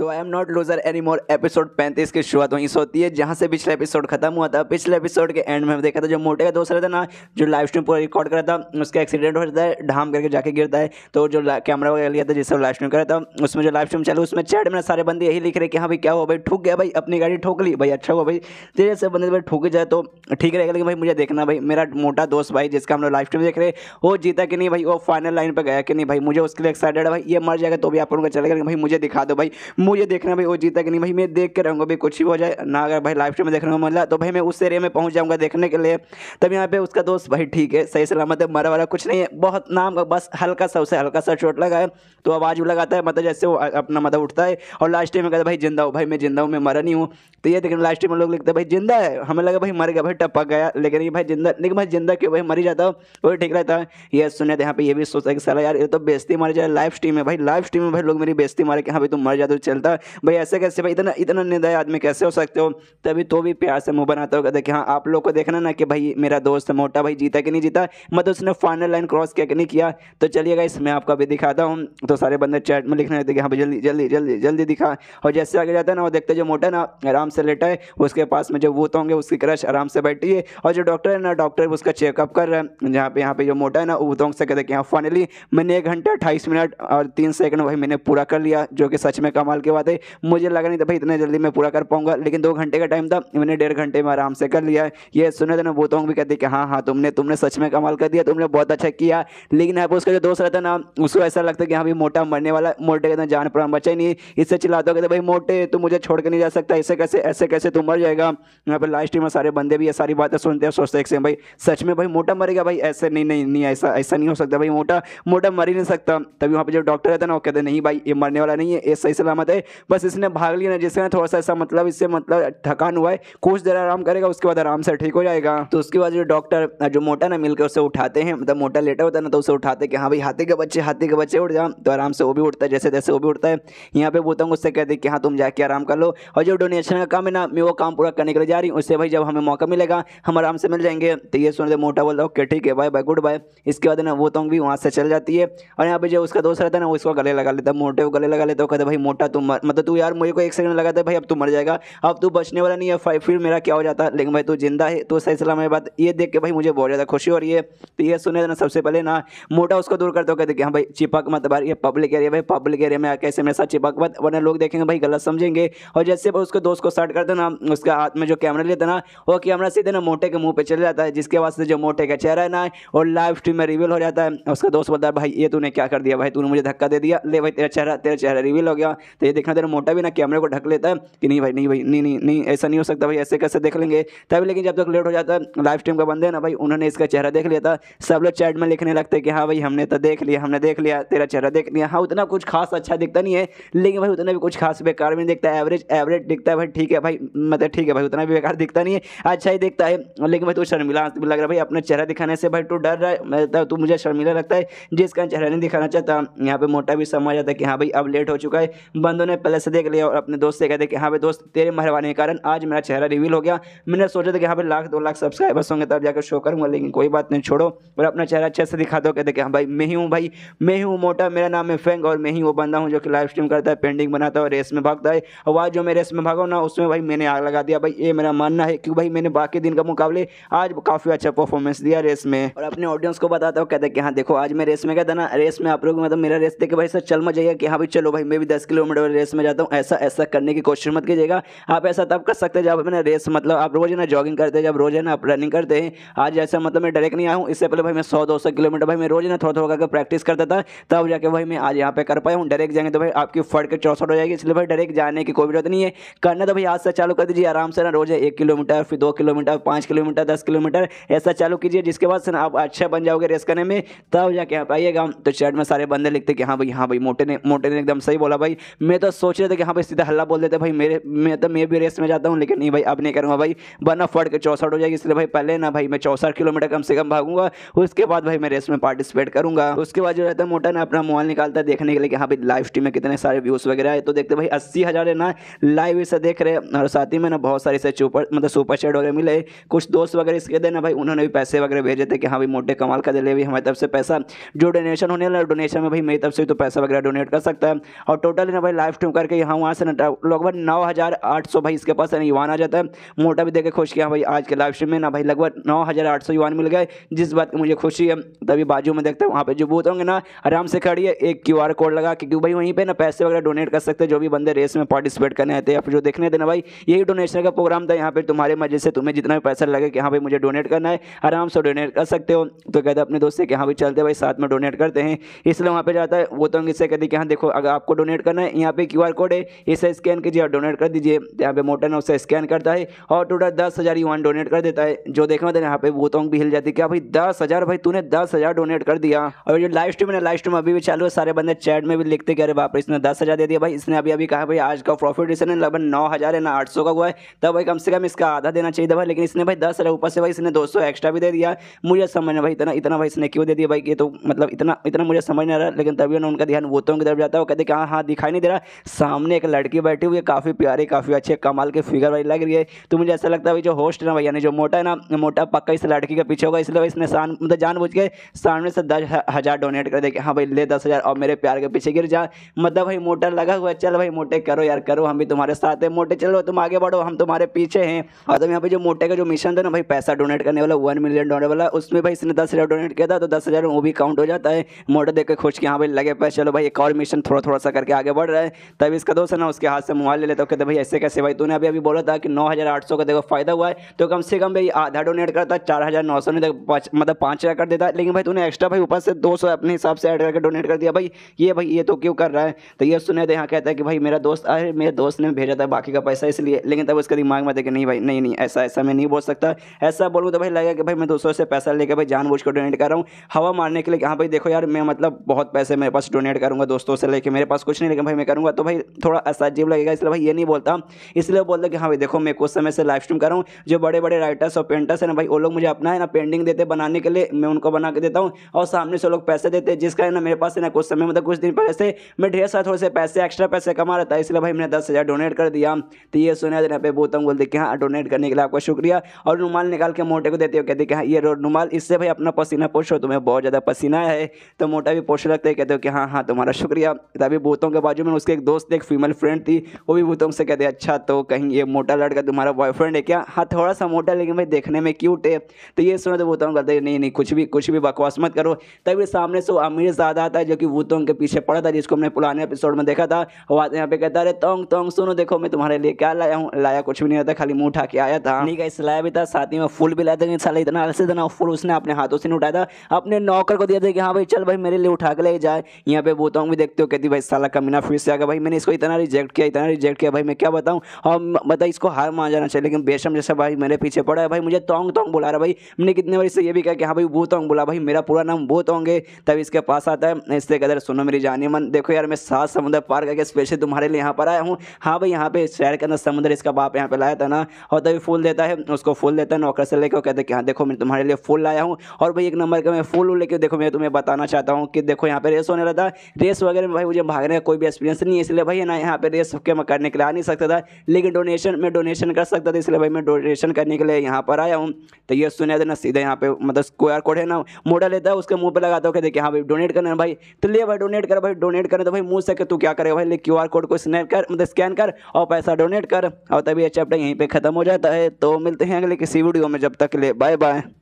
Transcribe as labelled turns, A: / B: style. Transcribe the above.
A: तो I am not loser any more episode पैंतीस की शुरुआत वहीं से होती है जहाँ से पिछला एपिसोड खत्म हुआ था पिछले एपिसोड के एंड में हम देखा था जो मोटे का दोस्त रहता ना जो लाइव स्ट्रीम पूरा रिकॉर्ड करा था उसका एक्सीडेंट हो जाता है ढाम करके जाके गिरता है तो जो कैमरा वगैरह लिया था जिससे लाइव स्ट्रीम करा था उसमें जो लाइव स्ट्रीम चलू उसमें चैट में सारे बंदे यही लिख रहे कि हाँ भाई क्या हो भाई ठूक गया भाई अपनी गाड़ी ठोक ली भाई अच्छा हो भाई तेरे से बंदे भाई ठूक जाए तो ठीक रहेगा लेकिन भाई मुझे देखना भाई मेरा मोटा दोस्त भाई जिसका हम लोग लाइव स्ट्रीम देख रहे वो जीता कि नहीं भाई वो फाइनल लाइन पर गया कि नहीं भाई मुझे उसके लिए एक्साइटेड है भाई ये मर जाएगा तो भी आप लोगों का चलेगा भाई मुझे दिखा दो भाई मुझे देखना भाई वो जीता कि नहीं भाई मैं देख के रहूँगा भाई कुछ भी हो जाए ना अगर भाई लाइव स्ट्रीम में देखने को मिला तो भाई मैं उस एरिया में पहुँच जाऊँगा देखने के लिए तब यहाँ पे उसका दोस्त भाई ठीक है सही सलामत है मरा वाला कुछ नहीं है बहुत नाम का बस हल्का सा उसे हल्का सा चोट लगा है तो आवाज़ भी लगाता है मतलब जैसे वो अपना मतलब उठता है और लास्ट टाइम में कहता भाई जिंदा हो भाई मैं जिंदा हूँ मैं मरा नहीं हूँ तो ये देखने लास्ट टाइम में लोग लिखते भाई जिंदा है हमें लगा भाई मर गया भाई टपक गया लेकिन ये भाई जिंदा लेकिन भाई जिंदा क्यों भाई मरी जाता हो तो वही ठीक रहता है ये सुने तो यहाँ पे ये भी सोचता है कि सला यार ये तो बेस्ती मारी जाए रहा है लाइव स्ट्रीम में भाई लाइव स्ट्रीम में भाई लोग मेरी बेस्ती मारे कि हाँ भाई तुम मर जाते हो चलता भाई ऐसे कैसे भाई इतना इतना निर्दय आदमी कैसे हो सकते हो तभी तो भी प्यार से मुंह बनाता हो कहते हाँ आप लोग को देखना ना कि भाई मेरा दोस्त मोटा भाई जीता कि नहीं जीता मतलब उसने फाइनल लाइन क्रॉस किया कि नहीं किया तो चलिएगा इसमें आपको अभी दिखाता हूँ तो सारे बंदे चैट में लिखने लगते कि हाँ भाई जल्दी जल्दी जल्दी जल्दी दिखा और जैसे आगे जाता है ना वो देखते जो मोटा ना आराम से लेटा है उसके पास में जो वो तो होंगे उसकी क्रश आराम से बैठी है और जो डॉक्टर है ना डॉक्टर उसका चेकअप कर रहा है जहाँ पे यहाँ पे जो मोटा है ना उतोंग से कहते कि हाँ फाइनली मैंने एक घंटा अट्ठाईस मिनट और तीन सेकंड वही मैंने पूरा कर लिया जो कि सच में कमाल कमाल की बात है मुझे लगा नहीं था भाई इतना जल्दी मैं पूरा कर पाऊंगा लेकिन दो घंटे का टाइम था मैंने डेढ़ घंटे में आराम से कर लिया ये सुने तो मैं बोतों भी कहती कि हाँ हाँ तुमने तुमने सच में कमाल कर दिया तुमने बहुत अच्छा किया लेकिन अब उसका जो दोस्त रहता ना उसको ऐसा लगता कि हाँ भाई मोटा मरने वाला मोटे कहते तो जान पर बचा ही नहीं इससे चिल्लाता कहते भाई मोटे तो मुझे छोड़ के नहीं जा सकता ऐसे कैसे ऐसे कैसे तू मर जाएगा यहाँ पर लास्ट में सारे बंदे भी ये सारी बातें सुनते हैं सोचते हैं भाई सच में भाई मोटा मरेगा भाई ऐसे नहीं नहीं नहीं ऐसा ऐसा नहीं हो सकता भाई मोटा मोटा मर ही नहीं सकता तभी वहाँ पर जो डॉक्टर रहता ना वो कहते नहीं भाई ये मरने वाला नहीं है ये सही सलामत बात है बस इसने भाग लिया ना जिसका थोड़ा सा ऐसा मतलब इससे मतलब थकान हुआ है कुछ देर आराम करेगा उसके बाद आराम से ठीक हो जाएगा तो उसके बाद जो डॉक्टर जो मोटा ना मिलकर उसे उठाते हैं मतलब मोटा लेटा होता है ना तो उसे उठाते कि हाँ भाई हाथी के बच्चे हाथी के बच्चे उठ जा तो आराम से वो भी उठता है जैसे जैसे वो भी उठता है यहाँ पे बोलता हूँ उससे कहते हैं कि हाँ तुम जाके आराम कर लो और जो डोनेशन का काम है ना मैं वो काम पूरा करने के लिए जा रही हूँ उससे भाई जब हमें मौका मिलेगा हम आराम से मिल जाएंगे तो ये सुनते मोटा बोलता ओके ठीक है बाय बाय गुड बाय इसके बाद ना वो तो भी वहाँ से चल जाती है और यहाँ पे जो उसका दोस्त रहता है ना वो इसको गले लगा लेता है मोटे को गले लगा लेता है कहते भाई मोटा तुम तू मर मतलब तू यार मुझे को एक सेकंड लगा था भाई अब तू मर जाएगा अब तू बचने वाला नहीं है फाइव फिर मेरा क्या हो जाता लेकिन भाई तू जिंदा है तो सही सलाम बात ये देख के भाई मुझे बहुत ज़्यादा खुशी हो रही है तो ये सुने ना सबसे पहले ना मोटा उसको दूर करते हो कहते कि हाँ भाई चिपक मत बार ये पब्लिक एरिया भाई पब्लिक एरिया में कैसे मेरे साथ चिपक मत वरना लोग देखेंगे भाई गलत समझेंगे और जैसे उसको दोस्त को स्टार्ट करते ना उसका हाथ में जो कैमरा लेते ना वो कैमरा सीधे ना मोटे के मुँह पर चले जाता है जिसके वास्ते जो मोटे का चेहरा है ना और लाइव स्ट्रीम में रिवील हो जाता है उसका दोस्त बता भाई ये तूने क्या कर दिया भाई तूने मुझे धक्का दे दिया ले भाई तेरा चेहरा तेरा चेहरा रिवील हो गया तो ये देखना जरा मोटा भी ना कैमरे को ढक लेता है कि नहीं भाई नहीं भाई नहीं नहीं नहीं ऐसा नहीं हो सकता भाई ऐसे कैसे देख लेंगे तभी लेकिन जब तक लेट हो जाता है लाइव स्ट्रीम का बंदे ना भाई उन्होंने इसका चेहरा देख लिया था सब लोग चैट में लिखने लगते कि हाँ भाई हमने तो देख लिया हमने देख लिया तेरा चेहरा देख लिया हाँ उतना कुछ खास अच्छा दिखता नहीं है लेकिन भाई उतना भी कुछ खास बेकार भी नहीं दिखता एवरेज एवरेज दिखता है भाई ठीक है भाई मतलब ठीक है भाई उतना भी बेकार दिखता नहीं है अच्छा ही दिखता है लेकिन भाई तू शर्मिला लग रहा है भाई अपना चेहरा दिखाने से भाई तू डर रहा है तो, तू मुझे शर्मिला लगता है जिसका चेहरा नहीं दिखाना चाहता यहाँ पे मोटा भी समझ जाता है कि हाँ भाई अब लेट हो चुका है बंद दोनों ने पहले से देख लिया और अपने दोस्त से कहते कि हाँ भाई दोस्त तेरे मेहरबानी के कारण आज मेरा चेहरा रिवील हो गया मैंने सोचा था कि हाँ भाई लाख दो लाख सब्सक्राइबर्स होंगे तब जाकर शो करूँगा लेकिन कोई बात नहीं छोड़ो और अपना चेहरा अच्छे से दिखा दो कहते कि हाँ भाई मैं ही हूँ भाई मैं ही हूँ मोटा मेरा नाम है फेंग और मैं ही वो बंदा हूँ जो कि लाइव स्ट्रीम करता है पेंडिंग बनाता है और रेस में भागता है और आज जो मैं रेस में भागा ना उसमें भाई मैंने आग लगा दिया भाई ये मेरा मानना है क्योंकि भाई मैंने बाकी दिन का मुकाबले आज काफ़ी अच्छा परफॉर्मेंस दिया रेस में और अपने ऑडियंस को बताता हूँ कहते कि हाँ देखो आज मैं रेस में कहता ना रेस में आप लोग मतलब मेरा रेस देखे भाई सर चल मजाइए कि हाँ भाई चलो भाई मैं भी दस किलोमीटर रेस में जाता हूँ ऐसा ऐसा करने की कोशिश मत कीजिएगा आप ऐसा तब कर सकते हैं जब अपने रेस मतलब आप रोज़ ना जॉगिंग करते हैं जब रोज़ है ना आप रनिंग करते हैं आज ऐसा मतलब मैं डायरेक्ट नहीं आऊँ इससे पहले भाई मैं सौ दो सौ किलोमीटर भाई मैं रोज़ ना थोड़ा थोड़ा करके प्रैक्टिस करता था तब जाके भाई मैं आज यहाँ पे कर पाया हूँ डायरेक्ट जाएंगे तो भाई आपकी फट के चौसठ हो जाएगी इसलिए भाई डायरेक्ट जाने की कोई जरूरत नहीं है करना तो भाई आज से चालू कर दीजिए आराम से ना रोज़ एक किलोमीटर फिर दो किलोमीटर पाँच किलोमीटर दस किलोमीटर ऐसा चालू कीजिए जिसके बाद से आप अच्छा बन जाओगे रेस करने में तब जाके आप आइएगा तो चैट में सारे बंदे लिखते कि हाँ भाई हाँ भाई मोटे ने मोटे ने एकदम सही बोला भाई मैं तो सोच रहे थे कि हाँ भाई सीधा हल्ला बोल देते भाई मेरे मैं तो मैं भी रेस में जाता हूँ लेकिन नहीं भाई अब नहीं करूँगा भाई बना फट के चौसठ हो जाएगी इसलिए भाई पहले ना भाई मैं चौसठ किलोमीटर कम से कम भागूंगा उसके बाद भाई मैं रेस में पार्टिसिपेट करूँगा उसके बाद जो रहता है मोटा ना अपना मोबाइल निकालता है देखने के लिए कि हाँ भाई लाइव स्ट्रीम में कितने सारे व्यूज़ वगैरह है तो देखते भाई अस्सी हज़ार है ना लाइव इसे देख रहे और साथ ही में ना बहुत सारे इसे सुपर मतलब सुपर शेड वगैरह मिले कुछ दोस्त वगैरह इसके देना भाई उन्होंने भी पैसे वगैरह भेजे थे कि हाँ भाई मोटे कमाल का दिले भी हमारी तरफ से पैसा जो डोनेशन होने वाला डोनेशन में भाई मेरी तरफ से तो पैसा वगैरह डोनेट कर सकता है और टोटल ना भाई लाइफ स्ट्रीम करके यहाँ वहाँ से लगभग नौ हज़ार आठ सौ भाई इसके पास युवान आ जाता है मोटा भी देखे खुश किया हाँ भाई आज के लाइव स्ट्रीम में ना भाई लगभग नौ हज़ार आठ सौ यूवान मिल गए जिस बात की मुझे खुशी है तभी बाजू में देखते हैं वहाँ पर जो बूथ होंगे ना आराम से है एक क्यू आर कोड लगा क्योंकि भाई वहीं पर ना पैसे वगैरह डोनेट कर सकते जो भी बंदे रेस में पार्टिसिपेट करने आते हैं फिर जो देखने देना भाई यही डोनेशन का प्रोग्राम था यहाँ पर तुम्हारे मजे से तुम्हें जितना भी पैसा लगे कि हाँ भाई मुझे डोनेट करना है आराम से डोनेट कर सकते हो तो कहते अपने दोस्त से कि हाँ भाई चलते भाई साथ में डोनेट करते हैं इसलिए वहाँ पर जाता है वो तो इससे कहते कि हाँ देखो अगर आपको डोनेट करना है यहाँ यहाँ पे क्यू कोड है इसे स्कैन कीजिए और डोनेट कर दीजिए यहाँ पे मोटन उसे स्कैन करता है और टोटल दस हज़ार यून डोनेट कर देता है जो देखना देना यहाँ पे वोतोंग भी हिल जाती है क्या भाई दस हज़ार भाई तूने दस हज़ार डोनेट कर दिया और जो लाइव स्ट्रीम है लाइव स्ट्रीम अभी भी चालू है सारे बंदे चैट में भी लिखते कह रहे बाप इसने दस हज़ार दे दिया भाई इसने अभी अभी कहा भाई आज का प्रॉफिट इसने लगभग नौ हज़ार है ना आठ सौ का हुआ है तब भाई कम से कम इसका आधा देना चाहिए था भाई लेकिन इसने भाई दस हज़ार ऊपर से भाई इसने दो सौ एक्स्ट्रा भी दे दिया मुझे समझ में भाई इतना इतना भाई इसने क्यों दे दिया भाई ये तो मतलब इतना इतना मुझे समझ नहीं आ रहा लेकिन तभी उनका ध्यान वोतों की तरफ जाता है वो कहते कि हाँ हाँ दिखाई नहीं दे रहा है सामने एक लड़की बैठी हुई है काफ़ी प्यारी काफ़ी अच्छे कमाल के फिगर वाली लग रही है तो मुझे ऐसा लगता है भाई जो होस्ट ना भाई यानी जो मोटा है ना मोटा पक्का इस लड़की के पीछे होगा इसलिए इसने शान मतलब जान के सामने से दस हज़ार डोनेट कर दे हाँ भाई ले दस हज़ार और मेरे प्यार के पीछे गिर जा मतलब भाई मोटा लगा हुआ चल भाई मोटे करो यार करो हम भी तुम्हारे साथ हैं मोटे चलो तुम आगे बढ़ो हम तुम्हारे पीछे हैं और तो यहाँ पे जो मोटे का जो मिशन था ना भाई पैसा डोनेट करने वाला वन मिलियन डॉलर वाला उसमें भाई इसने दस हज़ार डोनेट किया था तो दस हज़ार वो भी काउंट हो जाता है मोटे देख के खुश के हाँ भाई लगे पैसे चलो भाई एक और मिशन थोड़ा थोड़ा सा करके आगे बढ़ रहा है तब इसका दोस्त है ना उसके हाथ से मोबाइल ले लेता कहते भाई ऐसे कैसे भाई तूने अभी अभी बोला था कि नौ हज़ार आठ सौ का देखो फ़ायदा हुआ है तो कम से कम भाई आधा डोनेट करता चार हज़ार नौ सौ नहीं मतलब पाँच हज़ार कर देता लेकिन भाई तूने एक्स्ट्रा भाई ऊपर से दो सौ अपने हिसाब से ऐड करके डोनेट कर दिया भाई ये भाई ये तो क्यों कर रहा है तो ये सुने तो यहाँ कहता है कि भाई मेरा दोस्त अरे मेरे दोस्त ने भेजा था बाकी का पैसा इसलिए लेकिन तब उसके दिमाग में देखे नहीं भाई नहीं नहीं ऐसा ऐसा मैं नहीं बोल सकता ऐसा बोलूँ तो भाई लगेगा कि भाई मैं दूसरों से पैसा लेकर भाई जानबूझ कर डोनेट कर रहा हूँ हवा मारने के लिए हाँ भाई देखो यार मैं मतलब बहुत पैसे मेरे पास डोनेट करूँगा दोस्तों से लेकर मेरे पास कुछ नहीं लेकिन भाई मैं करूँगा तो भाई थोड़ा असाजीब लगेगा इसलिए भाई ये नहीं बोलता इसलिए बोलता कि हाँ भाई देखो मैं कुछ समय से लाइव स्ट्रीम करूँ जो बड़े बड़े राइटर्स और पेंटर्स हैं ना भाई वो लोग मुझे अपना है ना पेंटिंग देते बनाने के लिए मैं उनको बना के देता हूँ और सामने से लोग पैसे देते जिसका है ना मेरे पास है ना कुछ समय मतलब कुछ दिन पहले से मैं ढेर सारे थोड़े से पैसे एक्स्ट्रा पैसे कमा रहा था इसलिए भाई मैंने दस हज़ार डोनेट कर दिया तो ये सुना यहाँ पे बोलता हूँ बोलते कि हाँ डोनेट करने के लिए आपका शुक्रिया और रुमाल निकाल के मोटे को देते हो कहते कि हाँ ये रुमाल इससे भाई अपना पसीना पोषो तुम्हें बहुत ज़्यादा पसीना है तो मोटा भी पोषण लगता कहते हो कि हाँ हाँ तुम्हारा शुक्रिया तभी बोतों के बाजू में उसके उसके एक दोस्त एक फीमेल फ्रेंड थी वो भी भूतों से कहते अच्छा तो कहीं ये मोटा लड़का तुम्हारा बॉयफ्रेंड है क्या हाँ थोड़ा सा मोटा लेकिन भाई देखने में क्यूट है तो ये सुना तो भूतों कहते नहीं नहीं कुछ भी कुछ भी बकवास मत करो तभी सामने से अमीर ज्यादा आता है जो कि भूतों के पीछे पड़ा था जिसको हमने पुराने एपिसोड में देखा था वो आते यहाँ पे कहता अरे तोंग तोंग सुनो देखो मैं तुम्हारे लिए क्या लाया हूँ लाया कुछ भी नहीं होता खाली मुँह उठा के आया था नहीं कहीं लाया भी था साथ ही में फूल भी लाया था साला इतना अलसे इतना फूल उसने अपने हाथों से नहीं उठाया था अपने नौकर को दिया था कि हाँ भाई चल भाई मेरे लिए उठा के ले जाए यहाँ पे भूतों भी देखते हो कहती भाई साला कमीना फिर से जाएगा भाई मैंने इसको इतना रिजेक्ट किया इतना रिजेक्ट किया भाई मैं क्या बताऊँ और मतलब इसको हार मान जाना चाहिए लेकिन बेशम जैसा भाई मेरे पीछे पड़ा है भाई मुझे तोंग तोंग बुला रहा भाई मैंने कितने बार इससे ये भी कहा कि हाँ भाई वो तोंग बुला भाई मेरा पूरा नाम वो तोंग है तब इसके पास आता है इससे कदर सुनो मेरी जानी मन देखो यार मैं सात समुद्र पार करके स्पेशल तुम्हारे लिए यहाँ पर आया हूँ हाँ भाई यहाँ पे शहर के अंदर समुद्र इसका बाप यहाँ पे लाया था ना और तभी फूल देता है उसको फूल देता है नौकर से लेकर कहते हैं हाँ देखो मैं तुम्हारे लिए फूल लाया हूँ और भाई एक नंबर का मैं फूल लेके देखो मैं तुम्हें बताना चाहता हूँ कि देखो यहाँ पे रेस होने रहा था रेस वगैरह में भाई मुझे भागने का कोई भी एक्सपीरियंस नहीं है इसलिए भाई ना यहाँ पे रेस सबके मैं करने के लिए आ नहीं सकता था लेकिन डोनेशन में डोनेशन कर सकता था इसलिए भाई मैं डोनेशन करने के लिए यहाँ पर आया हूँ तो ये सुना देना सीधे यहाँ पे मतलब क्यू आर कोड है ना मॉडल लेता है उसके मुँह पर लगाता हूँ देखिए हाँ भाई डोनेट करना भाई तो ले भाई डोनेट कर भाई डोनेट करें तो भाई मुँह से तू क्या करेगा भाई ले क्यू कोड को स्नैप कर मतलब स्कैन कर और पैसा डोनेट कर और तभी ये चैप्टर यहीं पर ख़त्म हो जाता है तो मिलते हैं अगले किसी वीडियो में जब तक ले बाय बाय